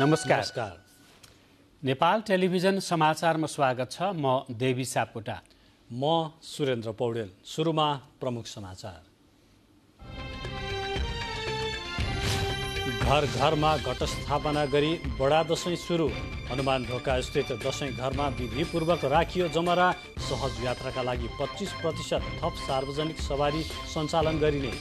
नमस्कार, नमस्कार। नेपाल टेलिभिजन समाचारमा स्वागत छ म देवी सापकोटा म सुरेन्द्र पौडेल सुरुमा प्रमुख समाचार घर घरमा घटस्थापना गरी बडा दसैँ सुरु हनुमान ढोका स्थित दसैँ घरमा विधिपूर्वक राखियो जमरा सहज यात्राका लागि पच्चिस प्रतिशत थप सार्वजनिक सवारी सञ्चालन गरिने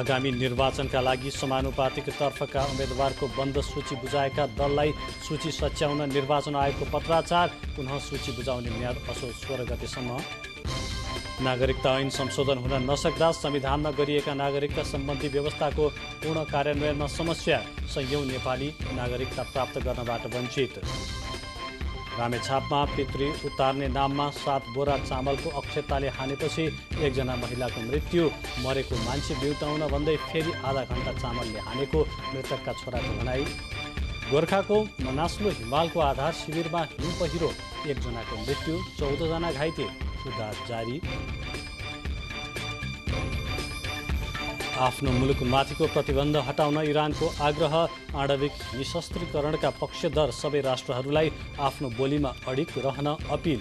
आगामी निर्वाचनका लागि समानुपातिक तर्फका उम्मेद्वारको बन्द सूची बुझाएका दललाई सूची सच्याउन निर्वाचन आयोगको पत्राचार पुनः सूची बुझाउने म्याद असो सोह्र गतेसम्म नागरिकता ऐन संशोधन हुन नसक्दा संविधानमा गरिएका नागरिकता सम्बन्धी व्यवस्थाको पूर्ण कार्यान्वयनमा समस्या सयौँ नेपाली नागरिकता प्राप्त गर्नबाट वञ्चित रामेछापमा पितृ उतार्ने नाममा सात बोरा चामलको अक्षताले हानेपछि एकजना महिलाको मृत्यु मरेको मान्छे बिउताउन भन्दै फेरि आधा घन्टा चामलले हानेको मृतकका छोराको भनाई गोर्खाको मनास्लो हिमालको आधार शिविरमा हिम पहिरो एकजनाको मृत्यु चौधजना घाइते उद्धार जारी आफ्नो मुलुकमाथिको प्रतिबन्ध हटाउन इरानको आग्रह आणविक निशस्त्रीकरणका पक्षधर सबै राष्ट्रहरूलाई आफ्नो बोलीमा अडिक रहन अपिल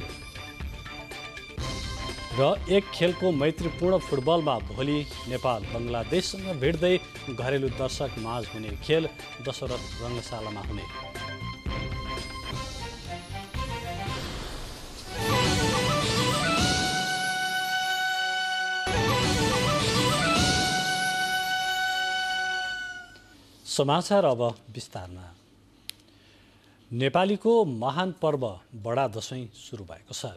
र एक खेलको मैत्रीपूर्ण फुटबलमा भोलि नेपाल बङ्गलादेशसँग भेट्दै घरेलु दर्शक माझ हुने खेल दशरथ रङ्गशालामा हुने समाचार अब विस्तारमा नेपालीको महान पर्व बडा दसैँ सुरु भएको छ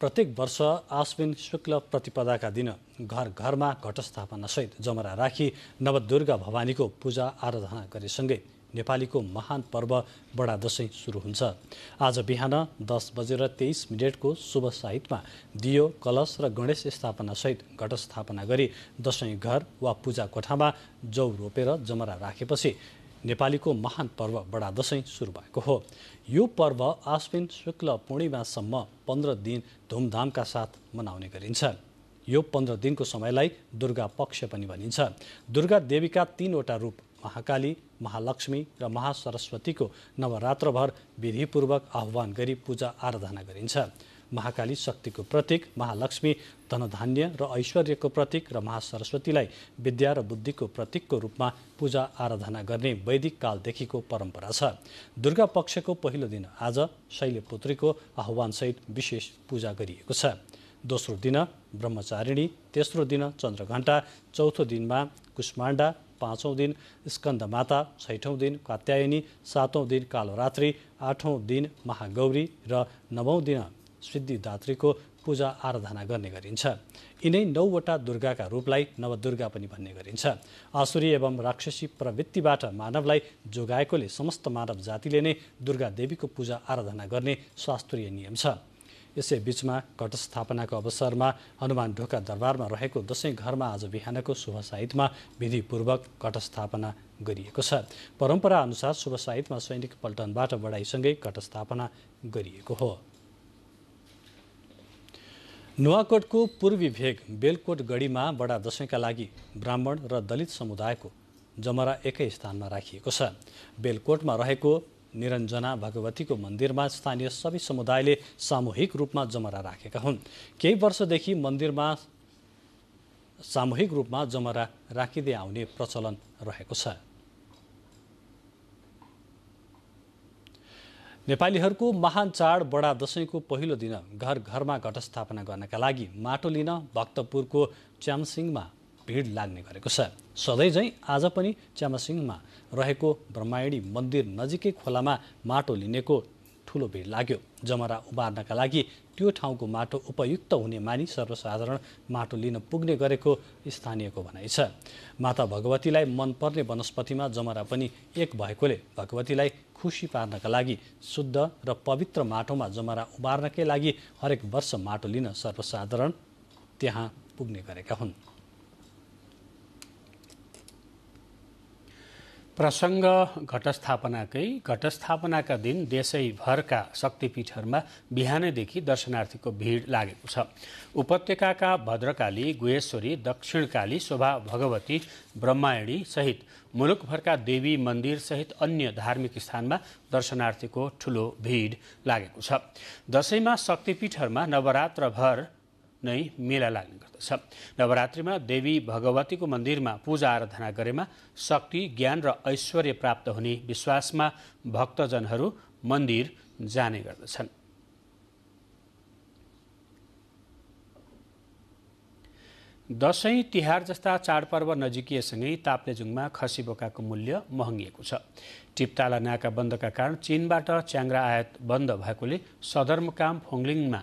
प्रत्येक वर्ष आश्विन शुक्ल प्रतिपदाका दिन घर घरमा घटस्थापनासहित जमरा राखी नवदुर्गा भवानीको पूजा आराधना गरेसँगै नेपालीको महान पर्व बडा दसैँ सुरु हुन्छ आज बिहान दस बजेर तेइस मिनटको शुभ साहितमा दियो कलश र गणेश स्थापनासहित घटस्थापना गरी दसैँ घर वा पूजा कोठामा जौ रोपेर जमरा राखेपछि नेपालीको महान पर्व बडा दसैँ सुरु भएको हो यो पर्व आश्विन शुक्ल पूर्णिमासम्म पन्ध्र दिन धुमधामका साथ मनाउने गरिन्छ यो पन्ध्र दिनको समयलाई दुर्गा पक्ष पनि भनिन्छ दुर्गा देवीका तिनवटा रूप महाकाली महालक्ष्मी र महासरस्वतीको नवरात्रभर विधिपूर्वक आह्वान गरी पूजा आराधना गरिन्छ महाकाली शक्तिको प्रतीक महालक्ष्मी धनधान्य र ऐश्वर्यको प्रतीक र महासरस्वतीलाई विद्या र बुद्धिको प्रतीकको रूपमा पूजा आराधना गर्ने वैदिक कालदेखिको परम्परा छ दुर्गा पक्षको पहिलो दिन आज शैलपुत्रीको आह्वानसहित विशेष पूजा गरिएको छ दोस्रो दिन ब्रह्मचारिणी तेस्रो दिन चन्द्रघण्टा चौथो दिनमा कुष्माण्डा पाँचौँ दिन स्कन्दमाता छैठौँ दिन कात्यायनी सातौँ दिन रात्री आठौँ दिन महागौरी र नवौँ दिन सिद्धिदात्रीको पूजा आराधना गर्ने गरिन्छ यिनै नौवटा दुर्गाका रूपलाई नवदुर्गा पनि भन्ने गरिन्छ आसुरी एवं राक्षसी प्रवृत्तिबाट मानवलाई जोगाएकोले समस्त मानव जातिले नै दुर्गा देवीको पूजा आराधना गर्ने शास्त्रीय नियम छ यसै यसैबीचमा घटस्थापनाको अवसरमा हनुमान ढोका दरबारमा रहेको दसैँ घरमा आज बिहानको शुभ साहित्यमा विधिपूर्वक घटस्थापना गरिएको छ परम्परा शुभ साहित्यमा सैनिक पल्टनबाट बढाइसँगै घटस्थापना गरिएको हो नुवाकोटको पूर्वी भेग बेलकोट गढीमा बडा दसैँका लागि ब्राह्मण र दलित समुदायको जमरा एकै स्थानमा राखिएको छ बेलकोटमा रहेको निरञ्जना भगवतीको मन्दिरमा स्थानीय सबै समुदायले सामूहिक रूपमा जमरा राखेका हुन् केही वर्षदेखि मन्दिरमा सामूहिक रूपमा जमरा राखिँदै आउने प्रचलन रहेको छ नेपालीहरूको महान चाड बडा दशैँको पहिलो दिन घर घरमा घटस्थापना गर्नका लागि माटो लिन भक्तपुरको च्यामसिङमा भिड लाग्ने गरेको छ सधैँ सधैँझै आज पनि च्यामासिङमा रहेको ब्रह्मायणी मन्दिर नजिकै खोलामा माटो लिनेको ठुलो भिड लाग्यो जमरा उबार्नका लागि त्यो ठाउँको माटो उपयुक्त हुने मानि सर्वसाधारण माटो लिन पुग्ने गरेको स्थानीयको भनाइ छ माता भगवतीलाई मनपर्ने वनस्पतिमा जमरा पनि एक भएकोले भगवतीलाई खुसी पार्नका लागि शुद्ध र पवित्र माटोमा जमरा उबार्नकै लागि हरेक वर्ष माटो लिन सर्वसाधारण त्यहाँ पुग्ने गरेका हुन् प्रसङ्ग घटस्थापनाकै घटस्थापनाका दिन देशैभरका शक्तिपीठहरूमा बिहानैदेखि दर्शनार्थीको भिड लागेको छ उपत्यकाका भद्रकाली गुहेश्वरी दक्षिणकाली शोभा भगवती ब्रह्मायणी सहित मुलुकभरका देवी मन्दिर सहित अन्य धार्मिक स्थानमा दर्शनार्थीको ठूलो भिड लागेको छ दसैँमा शक्तिपीठहरूमा नवरात्रभर नै मेला लाग्ने गर्दछ नवरात्रिमा देवी भगवतीको मन्दिरमा पूजा आराधना गरेमा शक्ति ज्ञान र ऐश्वर्य प्राप्त हुने विश्वासमा भक्तजनहरू मन्दिर जाने गर्दछन् दसैँ तिहार जस्ता चाडपर्व नजिकिएसँगै ताप्लेजुङमा खसी बोकाको मूल्य महँगिएको छ टिप्ताला नाका बन्दका कारण चीनबाट च्याङ्रा आयात बन्द भएकोले सदरमुकाम फोङलिङमा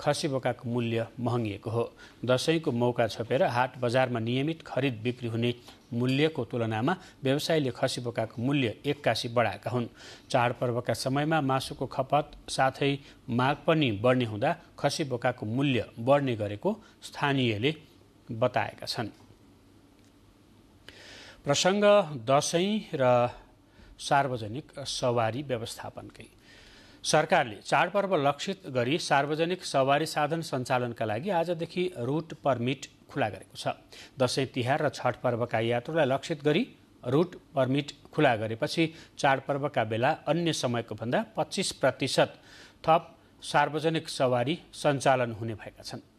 खसी बोकाको मूल्य महँगिएको हो दसैँको मौका छोपेर हाट बजारमा नियमित खरिद बिक्री हुने मूल्यको तुलनामा व्यवसायीले खसी बोकाको मूल्य एक्कासी बढाएका हुन् चाडपर्वका समयमा मासुको खपत साथै माग पनि बढ्ने हुँदा खसी बोकाको मूल्य बढ्ने गरेको स्थानीयले बताएका छन् प्रसङ्ग दसैँ र सार्वजनिक सवारी व्यवस्थापनकै सरकारले चाडपर्व लक्षित गरी सार्वजनिक सवारी साधन सञ्चालनका लागि आजदेखि रुट पर्मिट खुला गरेको छ दसैँ तिहार र छठ पर्वका यात्रुलाई लक्षित गरी रुट पर्मिट खुला गरेपछि चाडपर्वका बेला अन्य समयको भन्दा पच्चिस प्रतिशत थप सार्वजनिक सवारी सञ्चालन हुने भएका छन्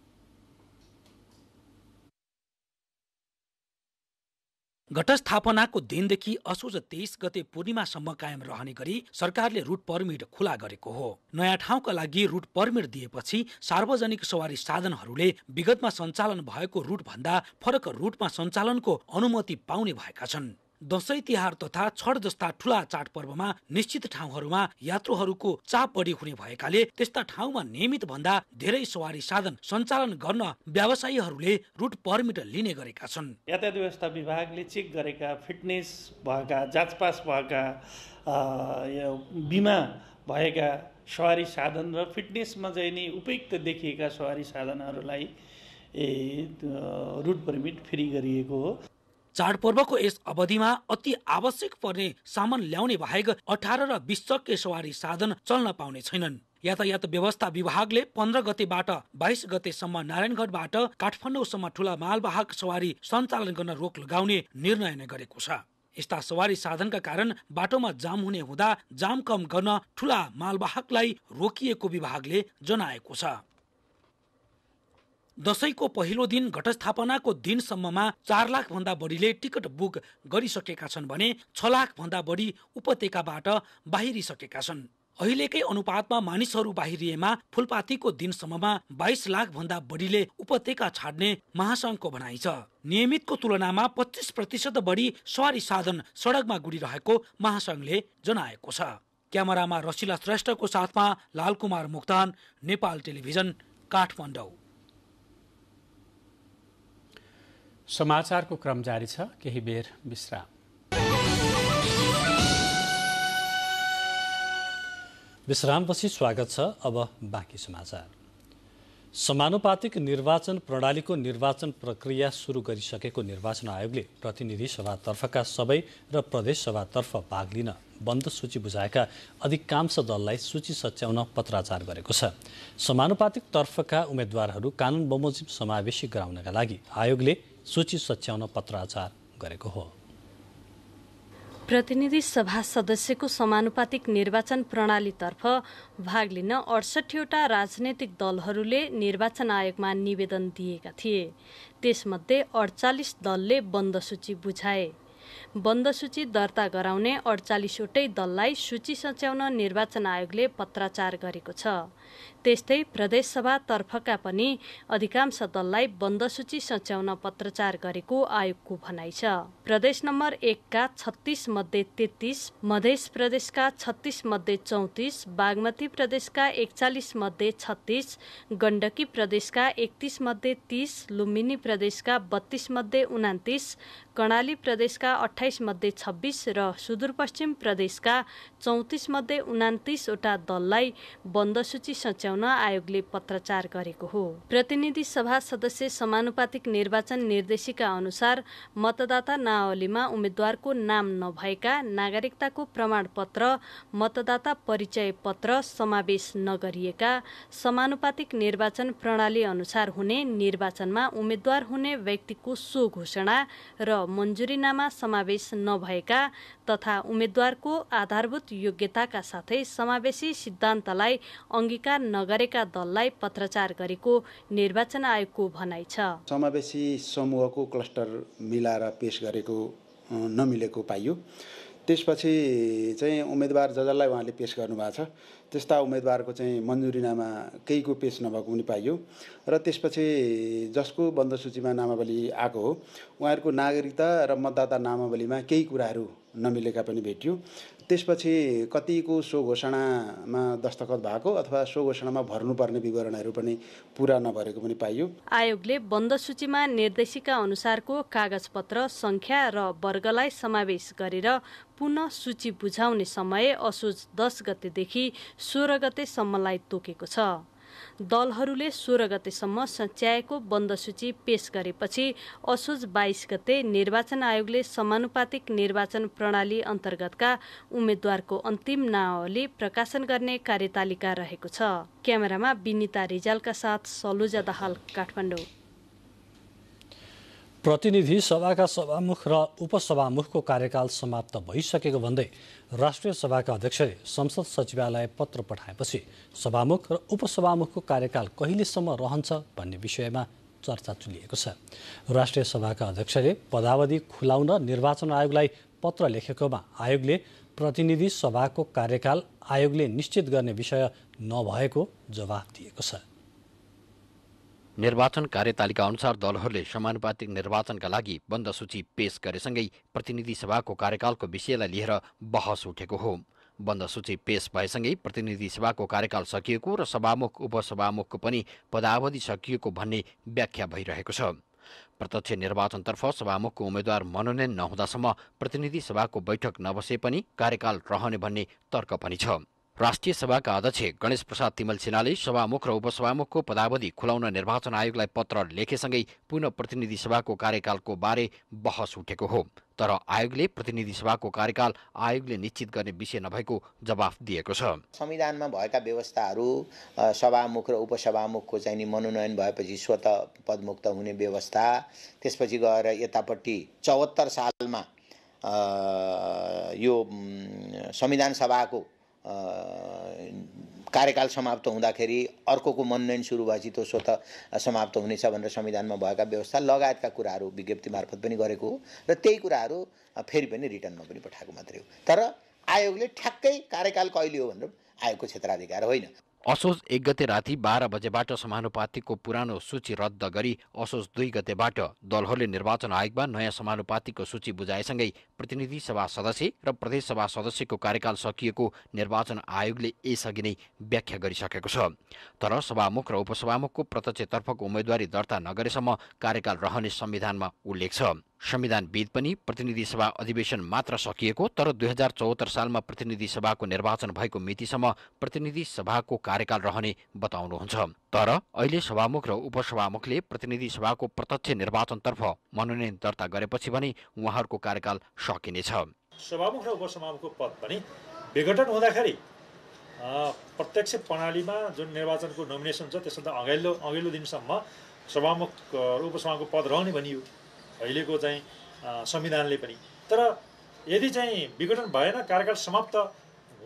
घटस्थापनाको दिनदेखि असोज तेइस गते पूर्णिमासम्म कायम रहने गरी सरकारले रुट पर्मिट खुला गरेको हो नयाँ ठाउँका लागि रुट पर्मिट दिएपछि सार्वजनिक सवारी साधनहरूले विगतमा सञ्चालन भएको रुटभन्दा फरक रुटमा सञ्चालनको अनुमति पाउने भएका छन् दसैँ तिहार तथा छठ जस्ता ठुला चाडपर्वमा निश्चित ठाउँहरूमा यात्रुहरूको चाप बढी हुने भएकाले त्यस्ता ठाउँमा नियमित भन्दा धेरै सवारी साधन सञ्चालन गर्न व्यवसायीहरूले रुट पर्मिट लिने गरेका छन् यातायात व्यवस्था विभागले चेक गरेका फिटनेस भएका जाँच पास भएका बिमा भएका सवारी साधन र फिटनेसमा चाहिँ नि उपयुक्त देखिएका सवारी साधनहरूलाई ए रुट पर्मिट फ्री गरिएको हो चाडपर्वको यस अवधिमा अति आवश्यक पर्ने सामान ल्याउने बाहेक अठार र बिस चक्के सवारी साधन चल्न पाउने छैनन् यातायात व्यवस्था विभागले पन्ध्र गतेबाट बाइस गतेसम्म नारायणगढबाट काठमाडौँसम्म ठुला मालवाहक सवारी सञ्चालन गर्न रोक लगाउने निर्णय नै गरेको छ यस्ता सवारी साधनका कारण बाटोमा जाम हुने हुँदा जाम कम गर्न ठुला मालवाहकलाई रोकिएको विभागले जनाएको छ दसैँको पहिलो दिन घटस्थापनाको दिनसम्ममा चार लाख भन्दा बढीले टिकट बुक गरिसकेका छन् भने छ लाख भन्दा बढी उपत्यकाबाट बाहिरिसकेका छन् अहिलेकै अनुपातमा मानिसहरू बाहिरिएमा फुलपातीको दिनसम्ममा बाइस लाख भन्दा बढीले उपत्यका छाड्ने महासङ्घको भनाइ छ नियमितको तुलनामा पच्चिस प्रतिशत बढी सवारी साधन सडकमा गुडिरहेको महासङ्घले जनाएको छ क्यामेरामा रसिला श्रेष्ठको साथमा लालकुमार मुक्तान नेपाल टेलिभिजन काठमाडौँ समाचारको क्रम जारी छ केही बेर विश्राम विश्रामपछि स्वागत छ अब बाँकी समाचार समानुपातिक निर्वाचन प्रणालीको निर्वाचन प्रक्रिया सुरु गरिसकेको निर्वाचन आयोगले प्रतिनिधि सभातर्फका सबै र प्रदेश सभातर्फ भाग लिन बन्द सूची बुझाएका अधिकांश दललाई सूची सच्याउन पत्राचार गरेको छ समानुपातिक तर्फका उम्मेद्वारहरू कानुन बमोजिम समावेशी गराउनका लागि आयोगले सूची सच्याउन पत्राचार गरेको हो प्रतिनिधि सभा सदस्यको समानुपातिक निर्वाचन प्रणालीतर्फ भाग लिन अडसठीवटा राजनैतिक दलहरूले निर्वाचन आयोगमा निवेदन दिएका थिए त्यसमध्ये अडचालिस दलले बन्द सूची बुझाए बन्द सूची दर्ता गराउने अडचालिसवटै दललाई सूची सच्याउन निर्वाचन आयोगले पत्राचार गरेको छ त्यस्तै तर्फका पनि अधिकांश दललाई बन्द सूची सच्याउन पत्रचार गरेको आयोगको भनाइ छ प्रदेश नम्बर एकका छत्तिस मध्ये तेत्तिस मधेस प्रदेशका छत्तिस मध्ये चौतिस बागमती प्रदेशका एकचालिस मध्ये छत्तिस गण्डकी प्रदेशका एकतिस मध्ये तिस लुम्बिनी प्रदेशका बत्तीस मध्ये उनातिस कर्णाली प्रदेशका अठाइस मध्ये छब्बिस र सुदूरपश्चिम प्रदेशका चौतिस मध्ये उनातिसवटा दललाई बन्द सूची सच्याउन आयोगले पत्रचार गरेको हो प्रतिनिधि सभा सदस्य समानुपातिक निर्वाचन निर्देशिका अनुसार मतदाता नावलीमा उम्मेद्वारको नाम नभएका नागरिकताको प्रमाणपत्र मतदाता परिचय पत्र समावेश नगरिएका समानुपातिक निर्वाचन प्रणाली अनुसार हुने निर्वाचनमा उम्मेद्वार हुने व्यक्तिको सो घोषणा र मन्जुरीनामा समावेश नभएका तथा उम्मेद्वारको आधारभूत योग्यताका साथै समावेशी सिद्धान्तलाई अङ्गीकार नगरेका दललाई पत्रचार गरेको निर्वाचन आयोगको भनाइ छ समावेशी समूहको क्लस्टर मिलाएर पेस गरेको नमिलेको पाइयो त्यसपछि चाहिँ उम्मेदवार जसलाई उहाँले पेस गर्नुभएको छ त्यस्ता उम्मेदवारको चाहिँ मन्जुरीनामा केहीको पेस नभएको पनि पाइयो र त्यसपछि जसको बन्दसूचीमा नामावली आएको हो उहाँहरूको नागरिकता र मतदाता नामावलीमा केही कुराहरू नमिलेका पनि भेटियो त्यसपछि कतिको सो घोषणामा दस्तखत भएको अथवा सो घोषणामा भर्नुपर्ने विवरणहरू पनि पुरा नभएको पनि पाइयो आयोगले बन्द सूचीमा निर्देशिका अनुसारको कागजपत्र सङ्ख्या र वर्गलाई समावेश गरेर पुनः सूची बुझाउने समय असोज दस गतेदेखि सोह्र गतेसम्मलाई तोकेको छ दलहरूले सोह्र गतेसम्म सच्याएको सूची पेश गरेपछि असोज बाइस गते निर्वाचन आयोगले समानुपातिक निर्वाचन प्रणाली अन्तर्गतका उम्मेद्वारको अन्तिम नावली प्रकाशन गर्ने कार्यतालिका रहेको छ क्यामेरामा विनिता रिजालका साथ सलुजा दाहाल काठमाडौँ प्रतिनिधि सभाका सभामुख र उपसभामुखको कार्यकाल समाप्त भइसकेको भन्दै राष्ट्रिय सभाका अध्यक्षले संसद सचिवालय पत्र पठाएपछि सभामुख र उपसभामुखको कार्यकाल कहिलेसम्म रहन्छ भन्ने विषयमा चर्चा चुलिएको छ राष्ट्रिय सभाका अध्यक्षले पदावधि खुलाउन निर्वाचन आयोगलाई पत्र लेखेकोमा आयोगले प्रतिनिधि सभाको कार्यकाल आयोगले निश्चित गर्ने विषय नभएको जवाफ दिएको छ निर्वाचन कार्यतालिका अनुसार दलहरूले समानुपातिक निर्वाचनका लागि बन्द सूची पेश गरेसँगै प्रतिनिधि सभाको कार्यकालको विषयलाई लिएर बहस उठेको हो बन्द सूची पेश भएसँगै प्रतिनिधि सभाको कार्यकाल सकिएको र सभामुख उपसभामुखको पनि पदावधि सकिएको भन्ने व्याख्या भइरहेको छ प्रत्यक्ष निर्वाचनतर्फ सभामुखको उम्मेद्वार मनोनयन नहुँदासम्म प्रतिनिधि सभाको बैठक नबसे पनि कार्यकाल रहने भन्ने तर्क पनि छ राष्ट्रिय सभाका अध्यक्ष गणेश प्रसाद तिमल सिन्हाले सभामुख र उपसभामुखको पदावधि खुलाउन निर्वाचन आयोगलाई पत्र लेखेसँगै पुनः प्रतिनिधि सभाको कार्यकालको बारे बहस उठेको हो तर आयोगले प्रतिनिधि सभाको कार्यकाल आयोगले निश्चित गर्ने विषय नभएको जवाफ दिएको छ संविधानमा भएका व्यवस्थाहरू सभामुख र उपसभामुखको चाहिँ नि मनोनयन भएपछि स्वत पदमुक्त हुने व्यवस्था त्यसपछि गएर यतापट्टि चौहत्तर सालमा यो संविधान सभाको कार्यकाल समाप्त हुँदाखेरि अर्कोको मनोनयन सुरु भएपछि त्यो स्वतः समाप्त हुनेछ भनेर संविधानमा भएका व्यवस्था लगायतका कुराहरू विज्ञप्ति मार्फत पनि गरेको हो र त्यही कुराहरू फेरि पनि रिटर्नमा पनि पठाएको मात्रै हो तर आयोगले ठ्याक्कै कार्यकाल कहिले हो भनेर आयोगको क्षेत्राधिकार होइन असोज एक गते राति बाह्र बजेबाट समानुपातिकको पुरानो सूची रद्द गरी असोज दुई गतेबाट दलहरूले निर्वाचन आयोगमा नयाँ समानुपातिकको सूची बुझाएसँगै प्रतिनिधि सभा सदस्य र प्रदेशसभा सदस्यको कार्यकाल सकिएको निर्वाचन आयोगले यसअघि नै व्याख्या गरिसकेको छ तर सभामुख र उपसभामुखको प्रत्यक्षतर्फको उम्मेद्वारी दर्ता नगरेसम्म कार्यकाल रहने संविधानमा उल्लेख छ संविधानविद पनि प्रतिनिधि सभा अधिवेशन मात्र सकिएको तर दुई हजार चौहत्तर सालमा प्रतिनिधि सभाको निर्वाचन भएको मितिसम्म प्रतिनिधि सभाको कार्यकाल रहने बताउनुहुन्छ तर अहिले सभामुख र उपसभामुखले प्रतिनिधि सभाको प्रत्यक्ष निर्वाचनतर्फ मनोनयन दर्ता गरेपछि भने उहाँहरूको कार्यकाल सकिनेछ सभामुख र उपसभामुखको पद पनि विघटन हुँदाखेरि प्रत्यक्ष प्रणालीमा जुन निर्वाचनको नोमिनेसन छ त्यसभन्दा अघिल्लो अघिल्लो दिनसम्म सभामुख र उपसभामुखको पद रहने भनियो अहिलेको चाहिँ संविधानले पनि तर यदि चाहिँ विघटन भएन कार्यकाल समाप्त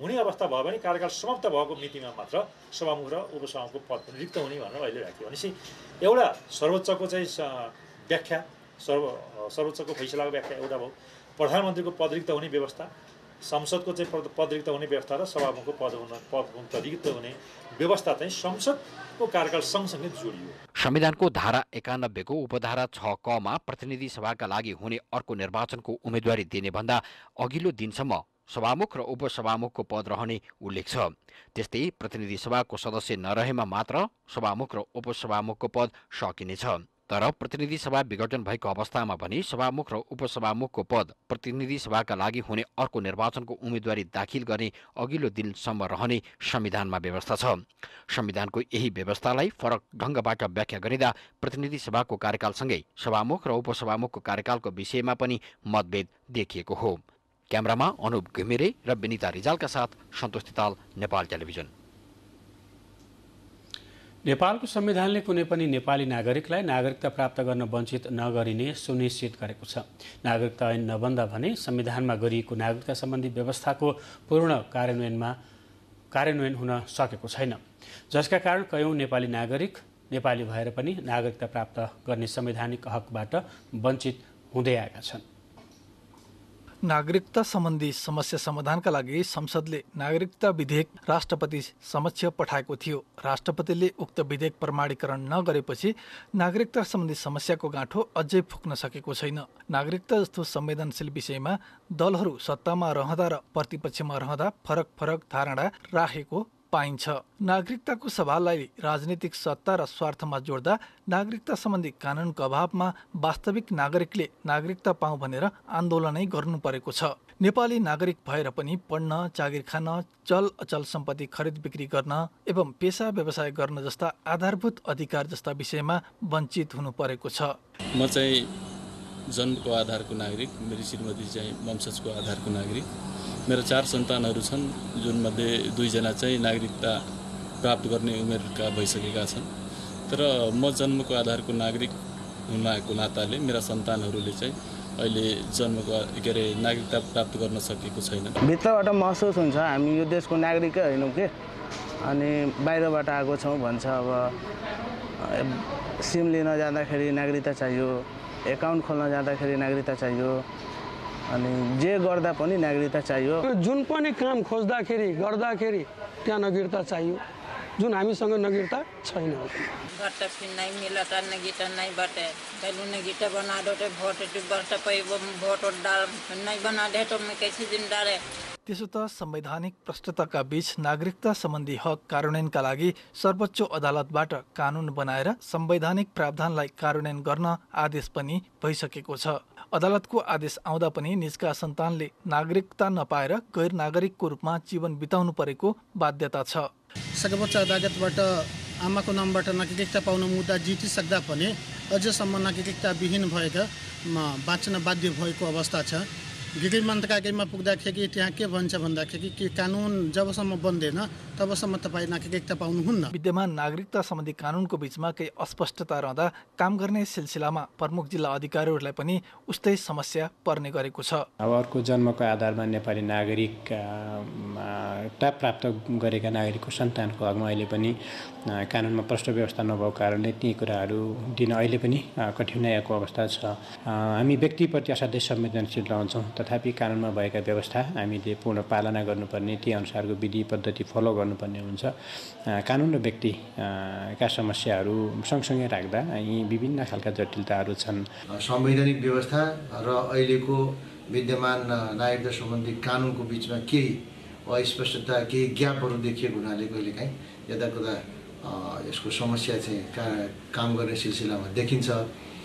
हुने अवस्था भयो भने कार्यकाल समाप्त भएको मितिमा मात्र सभामुख र उपसभामुखको पद पनि रिक्त हुने भनेर अहिले राख्यो भनेपछि एउटा सर्वोच्चको चाहिँ व्याख्या सर्व सर्वोच्चको फैसलाको व्याख्या एउटा भयो प्रधानमन्त्रीको पद रिक्त हुने व्यवस्था संसदको चाहिँ पद रिक्त हुने व्यवस्था र सभामुखको पद हुन पद रिक्त हुने व्यवस्था चाहिँ संसदको कार्यकाल सँगसँगै जोडियो संविधानको धारा एकानब्बेको उपधारा छ कमा प्रतिनिधि सभाका लागि हुने अर्को निर्वाचनको उम्मेदवारी दिने भन्दा अघिल्लो दिनसम्म सभामुख र उपसभामुखको पद रहने उल्लेख छ त्यस्तै प्रतिनिधि सभाको सदस्य नरहेमा मात्र सभामुख र उपसभामुखको पद सकिनेछ तर प्रतिनिधि सभा विघटन भएको अवस्थामा पनि सभामुख र उपसभामुखको पद प्रतिनिधि सभाका लागि हुने अर्को निर्वाचनको उम्मेद्वारी दाखिल गर्ने अघिल्लो दिनसम्म रहने संविधानमा व्यवस्था छ संविधानको यही व्यवस्थालाई फरक ढङ्गबाट व्याख्या गरिँदा प्रतिनिधि सभाको कार्यकालसँगै सभामुख र उपसभामुखको कार्यकालको विषयमा पनि मतभेद देखिएको हो क्यामरामा अनुप घिमिरे र विनिता रिजालका साथ सन्तोष तिताल नेपाल टेलिभिजन नेपालको संविधानले कुनै पनि नेपाली नागरिकलाई नागरिकता प्राप्त गर्न वञ्चित नगरिने सुनिश्चित गरेको छ नागरिकता ऐन नबन्दा भने संविधानमा गरिएको नागरिकता सम्बन्धी व्यवस्थाको पूर्ण कार्यान्वयनमा कार्यान्वयन हुन सकेको छैन जसका कारण कयौँ नेपाली नागरिक नेपाली भएर पनि नागरिकता प्राप्त गर्ने संवैधानिक हकबाट वञ्चित हुँदै आएका छन् नागरिकता सम्बन्धी समस्या समाधानका लागि संसदले नागरिकता विधेयक राष्ट्रपति समक्ष पठाएको थियो राष्ट्रपतिले उक्त विधेयक प्रमाणीकरण नगरेपछि नागरिकता सम्बन्धी समस्याको गाँठो अझै फुक्न सकेको छैन नागरिकता जस्तो संवेदनशील विषयमा दलहरू सत्तामा रहँदा र प्रतिपक्षमा रहँदा फरक फरक धारणा राखेको पाइन्छ नागरिकताको सवाललाई राजनीतिक सत्ता र स्वार्थमा जोड्दा नागरिकता सम्बन्धी कानुनको अभावमा वास्तविक नागरिकले नागरिकता पाऊ भनेर आन्दोलनै गर्नु परेको छ नेपाली नागरिक भएर पनि पढ्न जागिर खान चल अचल सम्पत्ति खरिद बिक्री गर्न एवं पेसा व्यवसाय गर्न जस्ता आधारभूत अधिकार जस्ता विषयमा वञ्चित हुनु परेको छ म चाहिँ जन्मको आधारको नागरिक मेरी श्रीमती चाहिँ वंशजको आधारको नागरिक मेरो चार सन्तानहरू छन् जुनमध्ये दुईजना चाहिँ नागरिकता प्राप्त गर्ने उमेरका भइसकेका छन् तर म जन्मको आधारको नागरिक हुन आएको नाताले मेरा सन्तानहरूले चाहिँ अहिले जन्मको के अरे नागरिकता प्राप्त गर्न सकेको छैन भित्रबाट महसुस हुन्छ हामी यो देशको नागरिकै होइनौँ के अनि बाहिरबाट आएको छौँ भन्छ अब सिम लिन जाँदाखेरि नागरिकता चाहियो एकाउन्ट खोल्न जाँदाखेरि नागरिकता चाहियो अनि जे गर्दा पनि नागरिकता चाहियो जुन पनि काम खोज्दाखेरि गर्दाखेरि त्यहाँ नागरिकता चाहियो जुन हामीसँग नागरिकता छैन भोट डाल नै बना दिन डाले त्यसो त संवैधानिक प्रष्टताका बीच नागरिकता सम्बन्धी हक कार्यान्वयनका लागि सर्वोच्च अदालतबाट कानून बनाएर संवैधानिक प्रावधानलाई कार्यान्वयन गर्न आदेश पनि भइसकेको छ अदालतको आदेश आउँदा पनि निजका सन्तानले नागरिकता नपाएर गैर नागरिकको रूपमा जीवन बिताउनु परेको बाध्यता छ सर्वोच्च अदालतबाट आमाको नामबाट नागरिकता पाउन मुद्दा जितिसक्दा पनि अझसम्म नागरिकता विहीन भएर बाँच्न बाध्य भएको अवस्था छ मन्त्रका मन्त्रालयमा पुग्दाखेरि त्यहाँ के भन्छ भन्दाखेरि कि कानुन जबसम्म बन्दैन तबसम्म तपाईँ नागरिकता पाउनुहुन्न विद्यमान नागरिकता सम्बन्धी कानुनको बिचमा केही अस्पष्टता रहँदा काम गर्ने सिलसिलामा प्रमुख जिल्ला अधिकारीहरूलाई पनि उस्तै समस्या पर्ने गरेको छ अब अर्को जन्मको आधारमा नेपाली नागरिकता प्राप्त गरेका नागरिकको सन्तानको हकमा अहिले पनि कानुनमा प्रष्ट व्यवस्था नभएको कारणले ती कुराहरू दिन अहिले पनि कठिनाइको अवस्था छ हामी व्यक्तिप्रति असाध्यै संवेदनशील रहन्छौँ तथापि कानुनमा भएका व्यवस्था हामीले पूर्ण पालना गर्नुपर्ने त्यही अनुसारको विधि पद्धति फलो गर्नुपर्ने हुन्छ कानुन र व्यक्तिका समस्याहरू सँगसँगै राख्दा यी विभिन्न खालका जटिलताहरू छन् संवैधानिक व्यवस्था र अहिलेको विद्यमान नागरिकता सम्बन्धी कानुनको बिचमा केही अस्पष्टता केही ग्यापहरू देखिएको हुनाले कहिलेकाहीँ यता कता यसको समस्या चाहिँ काम गर्ने सिलसिलामा देखिन्छ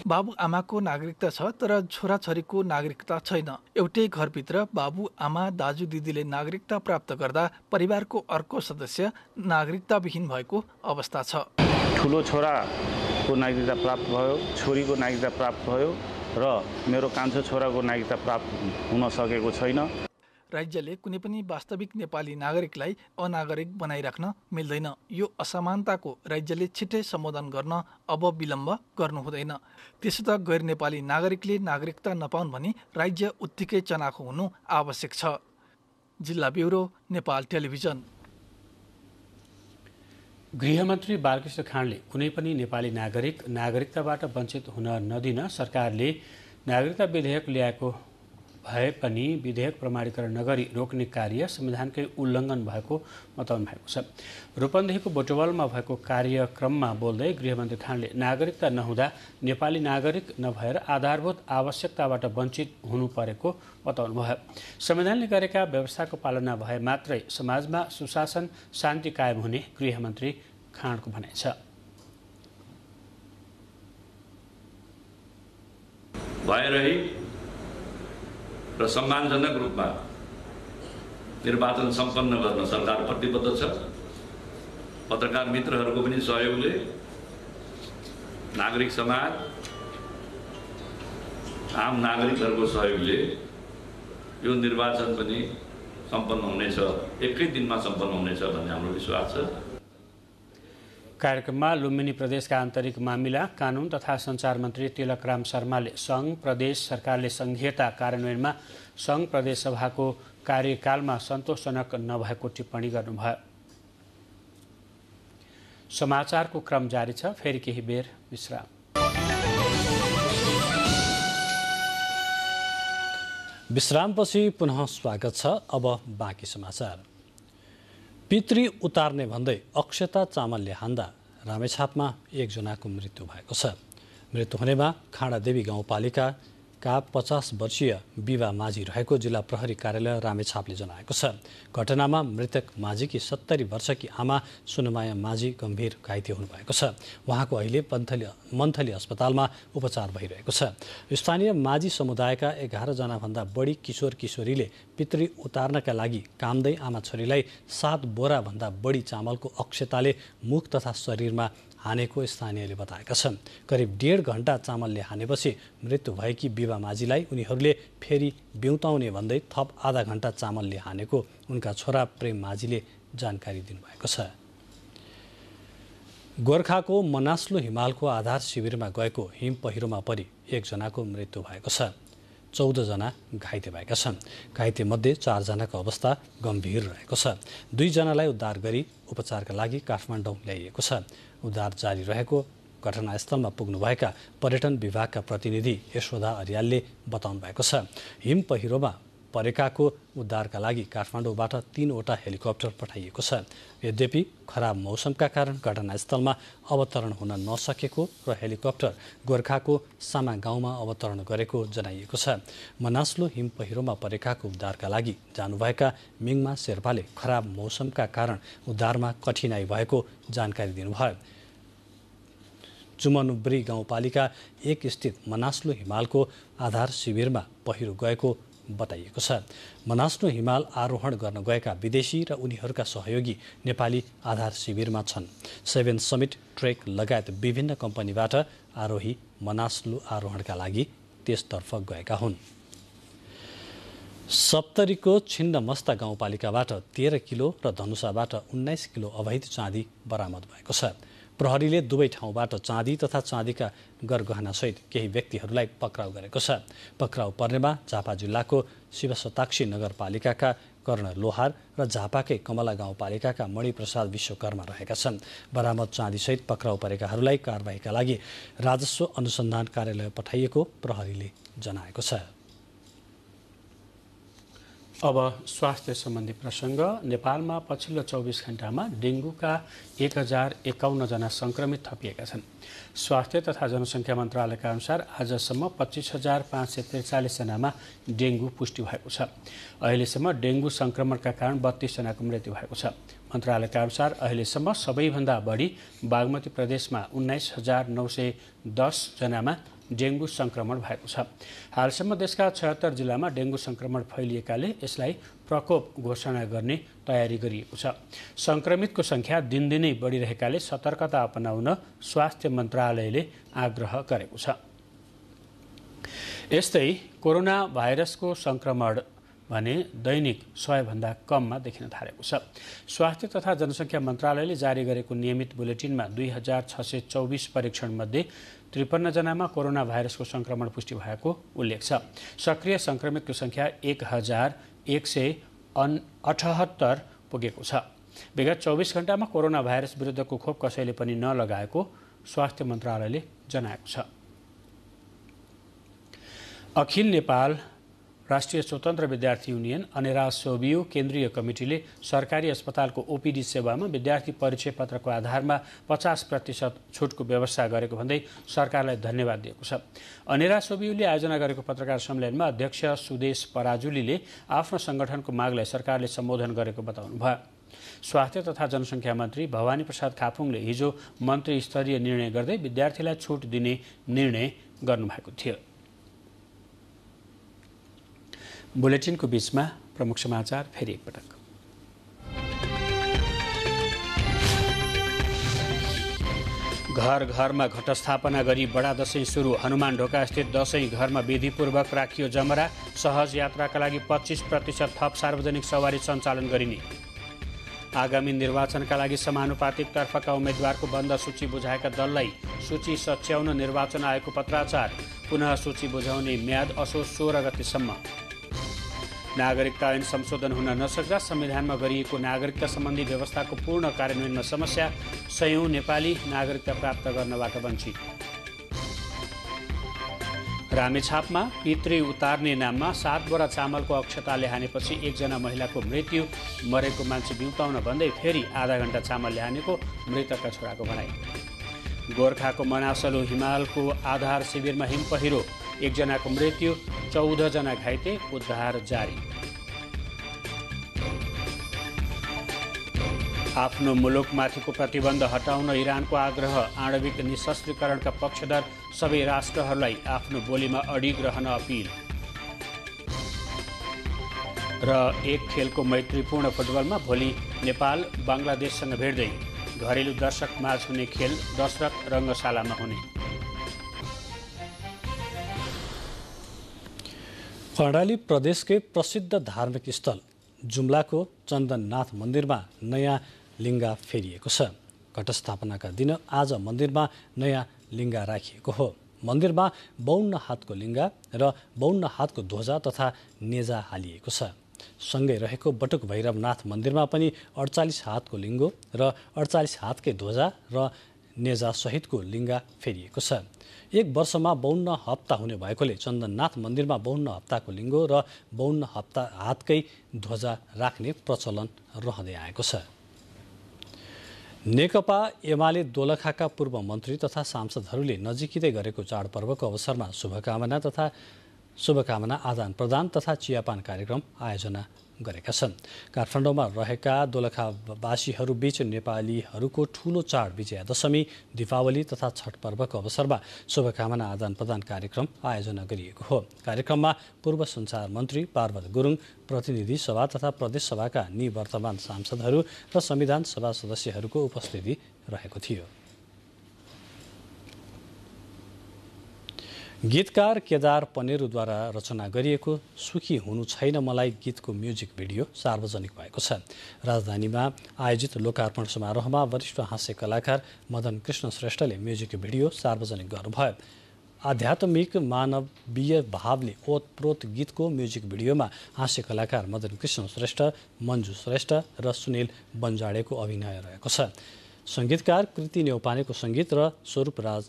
बाबु आमाको नागरिकता छ तर छोराछोरीको नागरिकता छैन एउटै घरभित्र बाबुआमा दाजु दिदीले नागरिकता प्राप्त गर्दा परिवारको अर्को सदस्य नागरिकताविहीन भएको अवस्था छ ठुलो छोराको नागरिकता प्राप्त भयो छोरीको नागरिकता प्राप्त भयो र मेरो कान्छो छोराको नागरिकता प्राप्त हुन सकेको छैन राज्यले कुनै पनि वास्तविक नेपाली नागरिकलाई अनागरिक बनाइराख्न मिल्दैन यो असमानताको राज्यले छिट्टै सम्बोधन गर्न अब विलम्ब गर्नु हुँदैन त्यसो त गैर नेपाली नागरिकले नागरिकता नपाउन् भने राज्य उत्तिकै चनाखो हुनु आवश्यक छ जिल्ला ब्युरो नेपाल टेलिभिजन गृहमन्त्री बालकृष्ण खाँडले कुनै पनि नेपाली नागरिक नागरिकताबाट वञ्चित हुन नदिन सरकारले नागरिकता विधेयक ल्याएको भए पनि विधेयक प्रमाणीकरण नगरी रोक्ने कार्य संविधानकै उल्लङ्घन भएको बताउनु भएको छ रूपन्देहीको बोटवालमा भएको कार्यक्रममा बोल्दै गृहमन्त्री खानले नागरिकता नहुँदा नेपाली नागरिक नभएर आधारभूत आवश्यकताबाट वञ्चित हुनु परेको बताउनु भयो संविधानले गरेका व्यवस्थाको पालना भए मात्रै समाजमा सुशासन शान्ति कायम हुने गृहमन्त्री खाँडको भनाइ छ भएरै र सम्मानजनक रूपमा निर्वाचन सम्पन्न गर्न सरकार प्रतिबद्ध छ पत्रकार मित्रहरूको पनि सहयोगले नागरिक समाज आम नागरिकहरूको सहयोगले यो निर्वाचन पनि सम्पन्न हुनेछ एकै दिनमा सम्पन्न हुनेछ भन्ने हाम्रो विश्वास छ कार्यक्रममा लुम्बिनी प्रदेशका आन्तरिक मामिला कानुन तथा सञ्चार मन्त्री तिलकराम शर्माले सङ्घ प्रदेश सरकारले सङ्घीयता कार्यान्वयनमा सङ्घ प्रदेश सभाको कार्यकालमा सन्तोषजनक नभएको टिप्पणी गर्नुभयो समाचारको क्रम जारी छ फेरि केही बेर विश्राम विश्रामपछि पुनः स्वागत छ अब बाँकी समाचार पितृ उतार्ने भन्दै अक्षता चामलले हान्दा रामेछापमा एकजनाको मृत्यु भएको छ मृत्यु हुनेमा खाँडादेवी गाउँपालिका का पचास वर्षीय विवा माझी रहेको जिल्ला प्रहरी कार्यालय रामेछापले जनाएको छ घटनामा मृतक माझीकी सत्तरी वर्षकी आमा सुनमाया माझी गम्भीर घाइते हुनुभएको छ उहाँको अहिले पन्थली मन्थली अस्पतालमा उपचार भइरहेको छ स्थानीय माझी समुदायका एघारजनाभन्दा बढी किशोर किशोरीले पितृ उतार्नका लागि कामदै आमा छोरीलाई सात बोराभन्दा बढी चामलको अक्षताले मुख तथा शरीरमा हानेको स्थानीयले बताएका छन् करिब डेढ घण्टा चामलले हानेपछि मृत्यु भएकी बिवा माझीलाई उनीहरूले फेरि बिउताउने भन्दै थप आधा घण्टा चामलले हानेको उनका छोरा प्रेम माझीले जानकारी दिनुभएको छ गोर्खाको मनास्लो हिमालको आधार शिविरमा गएको हिम पहिरोमा परि एकजनाको मृत्यु भएको छ चौधजना घाइते भएका छन् घाइते घाइतेमध्ये चारजनाको अवस्था गम्भीर रहेको छ दुईजनालाई उद्धार गरी उपचारका लागि काठमाडौँ ल्याइएको छ उद्धार जारी रहेको घटनास्थलमा पुग्नुभएका पर्यटन विभागका प्रतिनिधि यशोधा अर्यालले बताउनु भएको छ हिम पहिरोमा परेकाको उद्धारका लागि काठमाडौँबाट तिनवटा हेलिकप्टर पठाइएको छ यद्यपि खराब मौसमका कारण घटनास्थलमा अवतरण हुन नसकेको र हेलिकप्टर गोर्खाको सामा गाउँमा अवतरण गरेको जनाइएको छ मनास्लो हिम पहिरोमा परेकाको उद्धारका लागि जानुभएका मिङमा शेर्पाले खराब मौसमका कारण उद्धारमा कठिनाई भएको जानकारी दिनुभयो चुमनुब्री गाउँपालिका एक स्थित मनास्लो हिमालको आधार शिविरमा पहिरो गएको बताइएको छ मनास्नो हिमाल आरोहण गर्न गएका विदेशी र उनीहरूका सहयोगी नेपाली आधार शिविरमा छन् सेभेन समिट ट्रेक लगायत विभिन्न कम्पनीबाट आरोही मनास्लु आरोहणका लागि त्यसतर्फ गएका हुन् सप्तरीको छिन्नमस्ता गाउँपालिकाबाट तेह्र किलो र धनुषाबाट उन्नाइस किलो अवैध चाँदी बरामद भएको छ प्रहरीले दुवै ठाउँबाट चाँदी तथा चाँदीका गरगहनासहित केही व्यक्तिहरूलाई पक्राउ गरेको छ पक्राउ पर्नेमा झापा जिल्लाको शिवशताक्षी नगरपालिकाका कर्ण लोहार र झापाकै कमला गाउँपालिकाका मणिप्रसाद विश्वकर्मा रहेका छन् बरामद चाँदीसहित पक्राउ परेकाहरूलाई कारवाहीका लागि राजस्व अनुसन्धान कार्यालय पठाइएको प्रहरीले जनाएको छ अब स्वास्थ्य सम्बन्धी प्रसङ्ग नेपालमा पछिल्लो चौबिस घन्टामा डेङ्गुका एक हजार एकाउन्नजना सङ्क्रमित थपिएका छन् स्वास्थ्य तथा जनसङ्ख्या मन्त्रालयका अनुसार आजसम्म पच्चिस हजार पाँच सय त्रिचालिसजनामा डेङ्गु पुष्टि भएको छ अहिलेसम्म डेङ्गु सङ्क्रमणका कारण बत्तीसजनाको मृत्यु भएको छ मन्त्रालयका अनुसार अहिलेसम्म सबैभन्दा बढी बागमती प्रदेशमा उन्नाइस हजार नौ सय दसजनामा डेङ्गु सङ्क्रमण भएको छ हालसम्म देशका छयत्तर जिल्लामा डेङ्गु संक्रमण फैलिएकाले यसलाई प्रकोप घोषणा गर्ने तयारी गरिएको छ संक्रमितको संख्या दिनदिनै बढिरहेकाले सतर्कता अपनाउन स्वास्थ्य मन्त्रालयले आग्रह गरेको छ यस्तै कोरोना भाइरसको संक्रमण भने दैनिक सयभन्दा कममा देखिन थालेको छ स्वास्थ्य तथा जनसङ्ख्या मन्त्रालयले जारी गरेको नियमित बुलेटिनमा दुई हजार छ सय चौबिस परीक्षणमध्ये त्रिपन्नजनामा कोरोना भाइरसको सङ्क्रमण पुष्टि भएको उल्लेख छ सक्रिय सङ्क्रमितको सङ्ख्या एक हजार एक सय अन अठहत्तर पुगेको छ विगत चौबिस घण्टामा कोरोना भाइरस विरुद्धको खोप कसैले पनि नलगाएको स्वास्थ्य मन्त्रालयले जनाएको छ अखिल नेपाल राष्ट्रिय स्वतन्त्र विद्यार्थी युनियन अनेरा सोबियो केन्द्रीय कमिटीले सरकारी अस्पतालको ओपिडी सेवामा विद्यार्थी परिचय पत्रको आधारमा पचास प्रतिशत छुटको व्यवस्था गरेको भन्दै सरकारलाई धन्यवाद दिएको छ अनिरा सोबियुले आयोजना गरेको पत्रकार सम्मेलनमा अध्यक्ष सुदेश पराजुलीले आफ्नो संगठनको मागलाई सरकारले सम्बोधन गरेको बताउनुभयो स्वास्थ्य तथा जनसङ्ख्या मन्त्री भवानी प्रसाद खापुङले हिजो मन्त्री स्तरीय निर्णय गर्दै विद्यार्थीलाई छुट दिने निर्णय गर्नुभएको थियो बुलेटिनको बिचमा प्रमुख समाचार फेरि एकपटक घर घरमा घटस्थापना गरी बडा दसैँ सुरु हनुमान ढोकास्थित दसैँ घरमा विधिपूर्वक राखियो जमरा सहज यात्राका लागि पच्चिस प्रतिशत थप सार्वजनिक सवारी सञ्चालन गरिने आगामी निर्वाचनका लागि समानुपातिक तर्फका उम्मेद्वारको बन्द सूची बुझाएका दललाई सूची सच्याउन निर्वाचन आयोगको पत्राचार पुनः सूची बुझाउने म्याद असो सोह्र गतिसम्म नागरिकता ऐन संशोधन हुन नसक्दा संविधानमा गरिएको नागरिकता सम्बन्धी व्यवस्थाको पूर्ण कार्यान्वयनमा समस्या सयौँ नेपाली नागरिकता प्राप्त गर्नबाट वञ्चित रामेछापमा पितृ उतार्ने नाममा सात बोरा चामलको अक्षताले हानेपछि एकजना महिलाको मृत्यु मरेको मान्छे बिउताउन भन्दै फेरि आधा घण्टा चामल हानेको मृतकका छोराको भनाइ गोर्खाको मनासलो हिमालको आधार शिविरमा हिम पहिरो एकजनाको मृत्यु चौधजना घाइते उद्धार जारी आफ्नो मुलुकमाथिको प्रतिबन्ध हटाउन इरानको आग्रह आणविक निशस्त्रीकरणका पक्षधर सबै राष्ट्रहरूलाई आफ्नो बोलीमा अडिग रहन अपिल र एक खेलको मैत्रीपूर्ण फुटबलमा भोलि नेपाल बङ्गलादेशसँग भेट्दै घरेलु माझ हुने खेल दर्शक रङ्गशालामा हुने कर्णाली प्रदेशकै प्रसिद्ध धार्मिक स्थल जुम्लाको चन्दननाथ मन्दिरमा नयाँ लिङ्गा फेरिएको छ घटस्थापनाका दिन आज मन्दिरमा नयाँ लिङ्गा राखिएको हो मन्दिरमा बाहुन्न हातको लिङ्गा र बाहुन्न हातको ध्वजा तथा नेजा हालिएको छ सँगै रहेको बटुक भैरवनाथ मन्दिरमा पनि अडचालिस हातको लिङ्गो र अडचालिस हातकै ध्वजा र नेजासहितको लिङ्गा फेरिएको छ एक वर्षमा बाहुन्न हप्ता हुने भएकोले चन्दननाथ मन्दिरमा बाहुन्न हप्ताको लिङ्गो र बाहुन्न हप्ता हातकै ध्वजा राख्ने प्रचलन रहँदै आएको छ नेकपा एमाले दोलखाका पूर्व मन्त्री तथा सांसदहरूले नजिकिँदै गरेको चाडपर्वको अवसरमा शुभकामना तथा शुभकामना आदान प्रदान तथा चियापान कार्यक्रम आयोजना गरेका छन् काठमाडौँमा रहेका दोलखावासीहरूबीच नेपालीहरूको ठूलो चाड दशमी दीपावली तथा छठ पर्वको अवसरमा शुभकामना आदान प्रदान कार्यक्रम आयोजना गरिएको हो कार्यक्रममा पूर्व सञ्चार मन्त्री पार्वत गुरुङ प्रतिनिधि सभा तथा प्रदेश सभाका निवर्तमान सांसदहरू र संविधान सभा सदस्यहरूको उपस्थिति रहेको थियो गीतकार केदार पनेरुद्वारा रचना गरिएको सुखी हुनु छैन मलाई गीतको म्युजिक भिडियो सार्वजनिक भएको छ राजधानीमा आयोजित लोकार्पण समारोहमा वरिष्ठ हास्य कलाकार मदन कृष्ण श्रेष्ठले म्युजिक भिडियो सार्वजनिक गर्नुभयो आध्यात्मिक मानवीय भावले ओतप्रोत गीतको म्युजिक भिडियोमा हास्य कलाकार मदन कृष्ण श्रेष्ठ मन्जु श्रेष्ठ र सुनिल बन्जाडेको अभिनय रहेको छ सङ्गीतकार कृति न्यौपानेको सङ्गीत र स्वरूप राज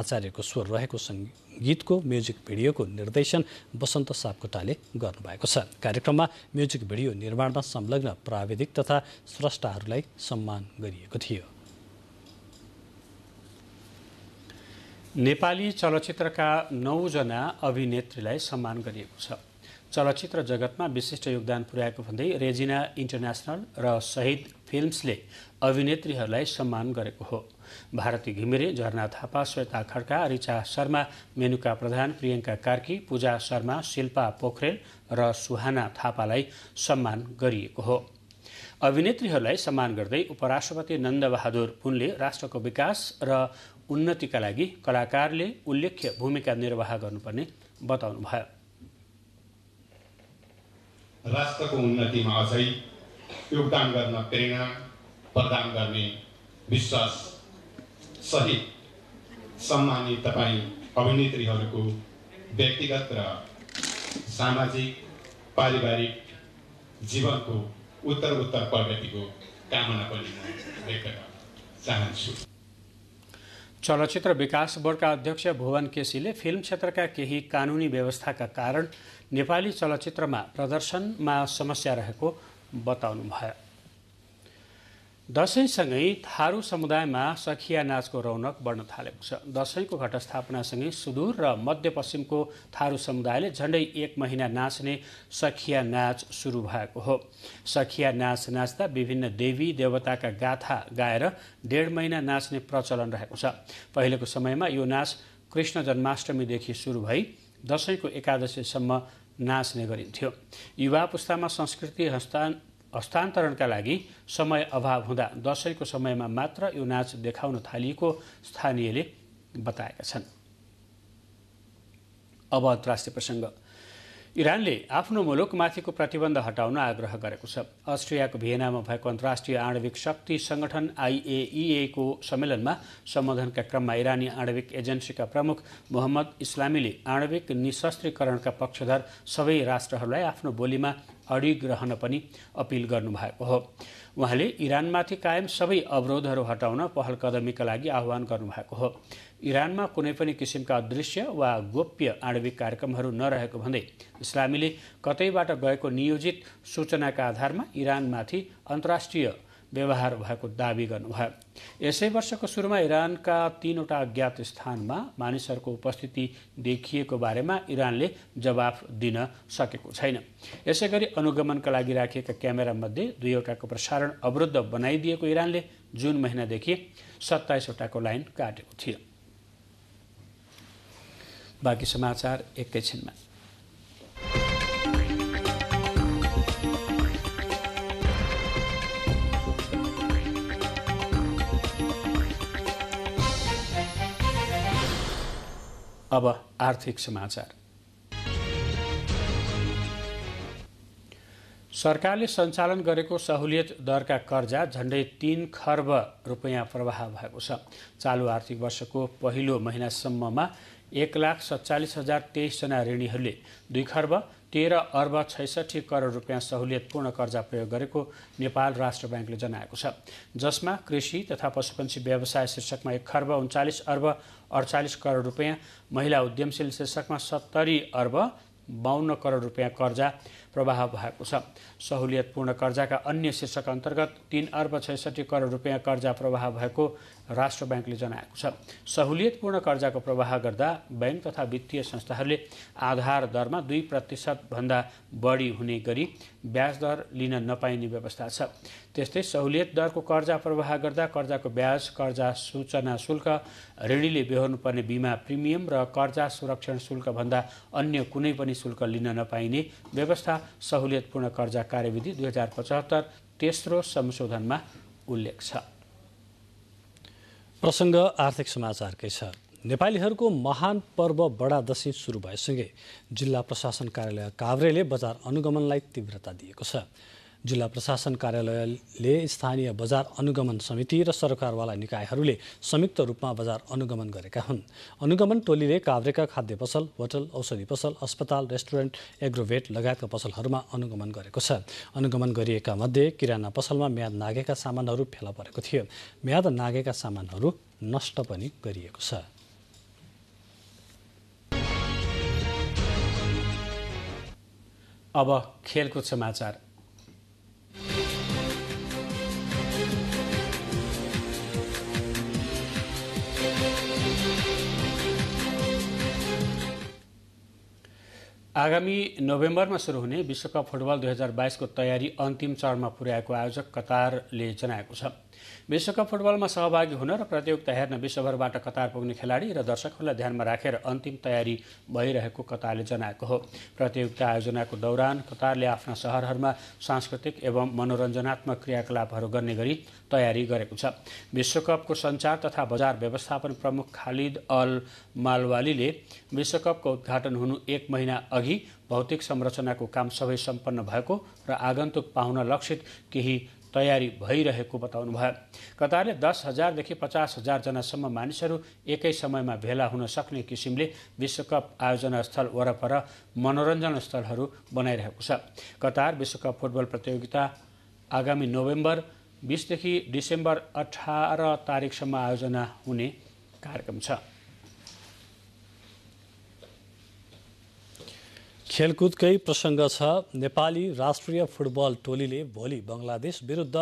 आचार्यको स्वर रहेको सङ्गीतको म्युजिक भिडियोको निर्देशन वसन्त सापकोटाले गर्नुभएको छ कार्यक्रममा म्युजिक भिडियो निर्माणमा संलग्न प्राविधिक तथा स्रष्टाहरूलाई सम्मान गरिएको थियो नेपाली चलचित्रका नौजना अभिनेत्रीलाई सम्मान गरिएको छ चलचित्र जगतमा विशिष्ट योगदान पुर्याएको भन्दै रेजिना इन्टरनेसनल र शहीद फिल्म्सले अभिनेत्रीहरूलाई सम्मान गरेको हो भारती घिमिरे झरना थापा श्वेता खड्का रिचा शर्मा मेनुका प्रधान प्रियङ्का कार्की पूजा शर्मा शिल्पा पोखरेल र सुहाना थापालाई सम्मान गरिएको हो अभिनेत्रीहरूलाई सम्मान गर्दै उपराष्ट्रपति नन्दबहादुर पुनले राष्ट्रको विकास र उन्नतिका लागि कलाकारले उल्लेख्य भूमिका निर्वाह गर्नुपर्ने बताउनुभयो राष्ट्रको उन्नतिमा अझै योगदान गर्न प्रेरणा प्रदान गर्ने विश्वास सहित सम्मानित तपाईँ अभिनेत्रीहरूको व्यक्तिगत र सामाजिक पारिवारिक जीवनको उत्तर उत्तर प्रगतिको कामना पनि म व्यक्त गर्न चाहन्छु चलचित्र विकास बोर्डका अध्यक्ष भुवन केसीले फिल्म क्षेत्रका केही कानुनी व्यवस्थाका कारण नेपाली चलचित्रमा प्रदर्शनमा समस्या रहेको बताउनुभयो दसैँसँगै थारू समुदायमा सखिया नाचको रौनक बढ्न थालेको छ दसैँको घटस्थापनासँगै सुदूर र मध्यपश्चिमको थारू समुदायले झन्डै एक महिना नाच्ने सखिया नाच सुरु भएको हो सखिया नाच नाच्दा विभिन्न देवी देवताका गाथा गाएर डेढ महिना नाच्ने प्रचलन रहेको छ पहिलेको समयमा यो नाच कृष्ण जन्माष्टमीदेखि सुरु भई दसैँको एकादशीसम्म नाच्ने गरिन्थ्यो युवा पुस्तामा संस्कृति हस्ता हस्तान्तरणका लागि समय अभाव हुँदा दसैँको समयमा मात्र यो नाच देखाउन थालिएको स्थानीयले बताएका छन् अब अन्तर्राष्ट्रिय प्रसङ्ग इरानले आफ्नो मुलुकमाथिको प्रतिबन्ध हटाउन आग्रह गरेको छ अस्ट्रियाको भियनामा भएको अन्तर्राष्ट्रिय आणविक शक्ति सङ्गठन आइएइएको सम्मेलनमा सम्बोधनका क्रममा इरानी आणविक एजेन्सीका प्रमुख मोहम्मद इस्लामीले आणविक निशस्त्रीकरणका पक्षधर सबै राष्ट्रहरूलाई आफ्नो बोलीमा अडिग रहन पनि अपिल गर्नुभएको हो उहाँले इरानमाथि कायम सबै अवरोधहरू हटाउन पहल कदमीका लागि आह्वान गर्नुभएको हो इरानमा कुनै पनि किसिमका दृश्य वा गोप्य आणविक कार्यक्रमहरू नरहेको भन्दै इस्लामीले कतैबाट गएको नियोजित सूचनाका आधारमा इरानमाथि अन्तर्राष्ट्रिय व्यवहार भएको दावी गर्नुभयो यसै वर्षको सुरुमा इरानका तीनवटा अज्ञात स्थानमा मानिसहरूको उपस्थिति देखिएको बारेमा इरानले जवाफ दिन सकेको छैन यसै गरी अनुगमनका लागि राखिएका क्यामेरामध्ये दुईवटाको प्रसारण अवरुद्ध बनाइदिएको इरानले जुन महिनादेखि सत्ताइसवटाको लाइन काटेको थियो बाँकी समाचार एकैछिनमा अब आर्थिक समाचार सरकारले सञ्चालन गरेको सहुलियत दरका कर्जा झन्डै तिन खर्ब रुपियाँ प्रवाह भएको छ चालु आर्थिक वर्षको पहिलो महिनासम्ममा एक लाख सत्तालिस हजार तेइसजना ऋणीहरूले दुई खर्ब तेह्र अर्ब छैसठी करोड रुपियाँ सहुलियतपूर्ण कर्जा प्रयोग गरेको नेपाल राष्ट्र ब्याङ्कले जनाएको छ जसमा कृषि तथा पशुपन्छी व्यवसाय शीर्षकमा एक खर्ब उन्चालिस अर्ब अडचालिस करोड रुपियाँ महिला उद्यमशील शीर्षकमा सत्तरी अर्ब बाहन्न करोड रुपियाँ कर्जा प्रवाह भएको छ सहुलियतपूर्ण कर्जाका अन्य शीर्षक अन्तर्गत तिन अर्ब छैसठी करोड रुपियाँ कर्जा प्रवाह भएको राष्ट्र ब्याङ्कले जनाएको छ सहुलियतपूर्ण कर्जाको प्रवाह गर्दा ब्याङ्क तथा वित्तीय संस्थाहरूले आधार दरमा दुई प्रतिशतभन्दा बढी हुने गरी ब्याज दर लिन नपाइने व्यवस्था छ त्यस्तै सहुलियत दरको कर्जा प्रवाह गर्दा कर्जाको ब्याज कर्जा सूचना शुल्क ऋणीले बेहोर्नुपर्ने बिमा प्रिमियम र कर्जा सुरक्षण शुल्कभन्दा अन्य कुनै पनि शुल्क लिन नपाइने व्यवस्था सहुलियतपूर्ण कर्जा कार्यविधि दुई हजार पचहत्तर तेस्रो संशोधनमा उल्लेख छ प्रसङ्ग आर्थिक समाचारकै छ नेपालीहरूको महान पर्व बडा दसैँ सुरु भएसँगै जिल्ला प्रशासन कार्यालय काभ्रेले बजार अनुगमनलाई तीव्रता दिएको छ जिल्ला प्रशासन कार्यालयले स्थानीय बजार अनुगमन समिति र सरकारवाला निकायहरूले संयुक्त रूपमा बजार अनुगमन गरेका हुन् अनुगमन टोलीले काभ्रेका खाद्य पसल होटल औषधि पसल अस्पताल रेस्टुरेन्ट एग्रोभेट लगायतका पसलहरूमा अनुगमन गरेको छ अनुगमन गरिएका मध्ये किराना पसलमा म्याद नागेका सामानहरू फेला परेको थियो म्याद नागेका सामानहरू नष्ट पनि गरिएको छ अब खेलकुद समाचार आगामी नोभेम्बरमा सुरु हुने विश्वकप फुटबल दुई हजार बाइसको तयारी अन्तिम चरणमा पुर्याएको आयोजक कतारले जनाएको छ विश्वकप फुटबलमा सहभागी हुन र प्रतियोगिता हेर्न विश्वभरबाट कतार पुग्ने खेलाडी र दर्शकहरूलाई ध्यानमा राखेर अन्तिम तयारी भइरहेको कतारले जनाएको हो प्रतियोगिता आयोजनाको दौरान कतारले आफ्ना सहरहरूमा सांस्कृतिक एवं मनोरञ्जनात्मक क्रियाकलापहरू गर्ने गरी तयारी गरेको छ विश्वकपको सञ्चार तथा बजार व्यवस्थापन प्रमुख खालिद अल मालवालीले विश्वकपको उद्घाटन हुनु एक महिना अघि भौतिक संरचनाको काम सबै सम्पन्न भएको र आगन्तुक पाहुना लक्षित केही तयारी भइरहेको बताउनु भयो कतारले दस हजारदेखि पचास हजारजनासम्म मानिसहरू एकै समयमा भेला हुन सक्ने किसिमले विश्वकप आयोजना स्थल वरपर मनोरञ्जन स्थलहरू बनाइरहेको छ कतार विश्वकप फुटबल प्रतियोगिता आगामी नोभेम्बर बिसदेखि डिसेम्बर अठार तारिकसम्म आयोजना हुने कार्यक्रम छ खेलकुदकै प्रसङ्ग छ नेपाली राष्ट्रिय फुटबल टोलीले भोलि बङ्गलादेश विरुद्ध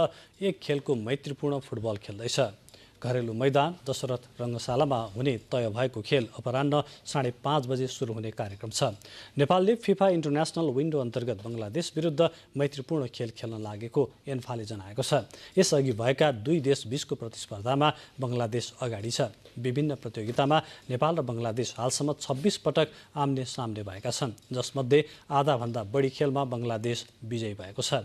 एक खेलको मैत्रीपूर्ण फुटबल खेल्दैछ घरेलु मैदान दशरथ रङ्गशालामा हुने तय भएको खेल अपरान्न साढे पाँच बजे सुरु हुने कार्यक्रम छ नेपालले फिफा इन्टरनेसनल विन्डो अन्तर्गत बङ्गलादेश विरुद्ध मैत्रीपूर्ण खेल खेल्न लागेको एन्फाले जनाएको छ यसअघि भएका दुई देश बिचको प्रतिस्पर्धामा बङ्गलादेश अगाडि छ विभिन्न प्रतियोगितामा नेपाल र बङ्गलादेश हालसम्म छब्बिस पटक आम्ने सामने भएका छन् जसमध्ये आधाभन्दा बढी खेलमा बङ्गलादेश विजयी भएको छ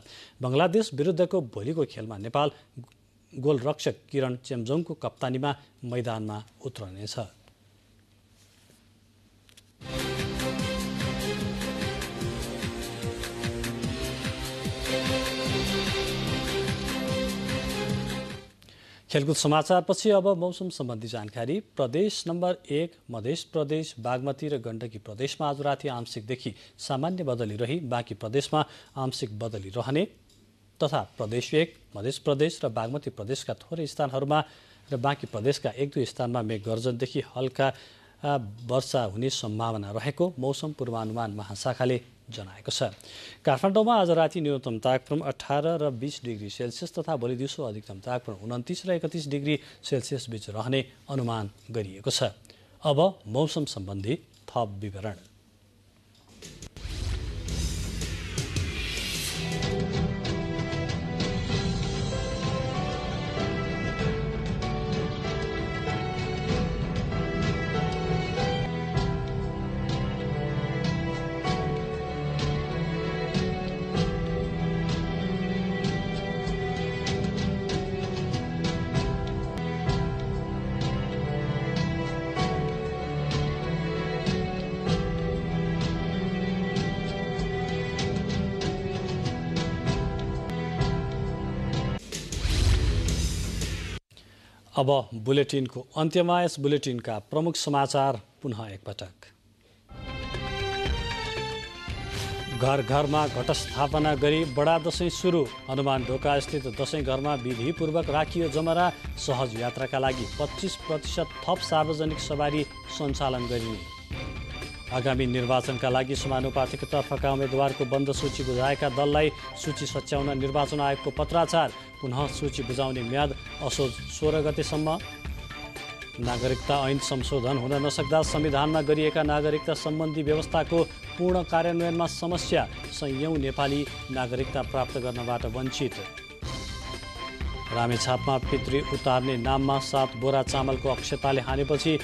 बङ्गलादेश विरुद्धको भोलिको खेलमा नेपाल गोलरक्षक किरण चेम्जोङको कप्तानीमा मैदानमा उत्रनेछ खेलकुद समाचारपछि अब मौसम सम्बन्धी जानकारी प्रदेश नम्बर एक मध्य प्रदेश बागमती र गण्डकी प्रदेशमा आज राति आंशिकदेखि सामान्य बदली रही बाँकी प्रदेशमा आंशिक बदली रहने तथा प्रदेश एक मध्य प्रदेश र बागमती प्रदेशका थोरै स्थानहरूमा र बाँकी प्रदेशका एक दुई स्थानमा मेघगर्जनदेखि हल्का वर्षा हुने सम्भावना रहेको मौसम पूर्वानुमान महाशाखाले जनाएको छ काठमाडौँमा आज राति न्यूनतम तापक्रम अठार र बिस डिग्री सेल्सियस तथा भोलि दिउँसो अधिकतम तापक्रम उन्तिस र एकतिस डिग्री सेल्सियस बीच रहने अनुमान गरिएको छ अब मौसम सम्बन्धी थप विवरण अब बुलेटिनको अन्त्यमा यस बुलेटिनका प्रमुख समाचार पुनः एकपटक घर घरमा घटस्थापना गरी बडा दशैँ सुरु हनुमान ढोकास्थित दसैँ घरमा विधिपूर्वक राखियो जमरा सहज यात्राका लागि पच्चिस प्रतिशत थप सार्वजनिक सवारी सञ्चालन गरिने आगामी निर्वाचनका लागि समानुपातिको तर्फका उम्मेद्वारको बन्द सूची बुझाएका दललाई सूची सच्याउन निर्वाचन आयोगको पत्राचार पुनः सूची बुझाउने म्याद असोज सोह्र गतेसम्म नागरिकता ऐन संशोधन हुन नसक्दा संविधानमा गरिएका नागरिकता सम्बन्धी व्यवस्थाको पूर्ण कार्यान्वयनमा समस्या सयौँ नेपाली नागरिकता प्राप्त गर्नबाट वञ्चित रामेछापमा पितृ उतार्ने नाममा सात बोरा चामलको अक्षताले हानेपछि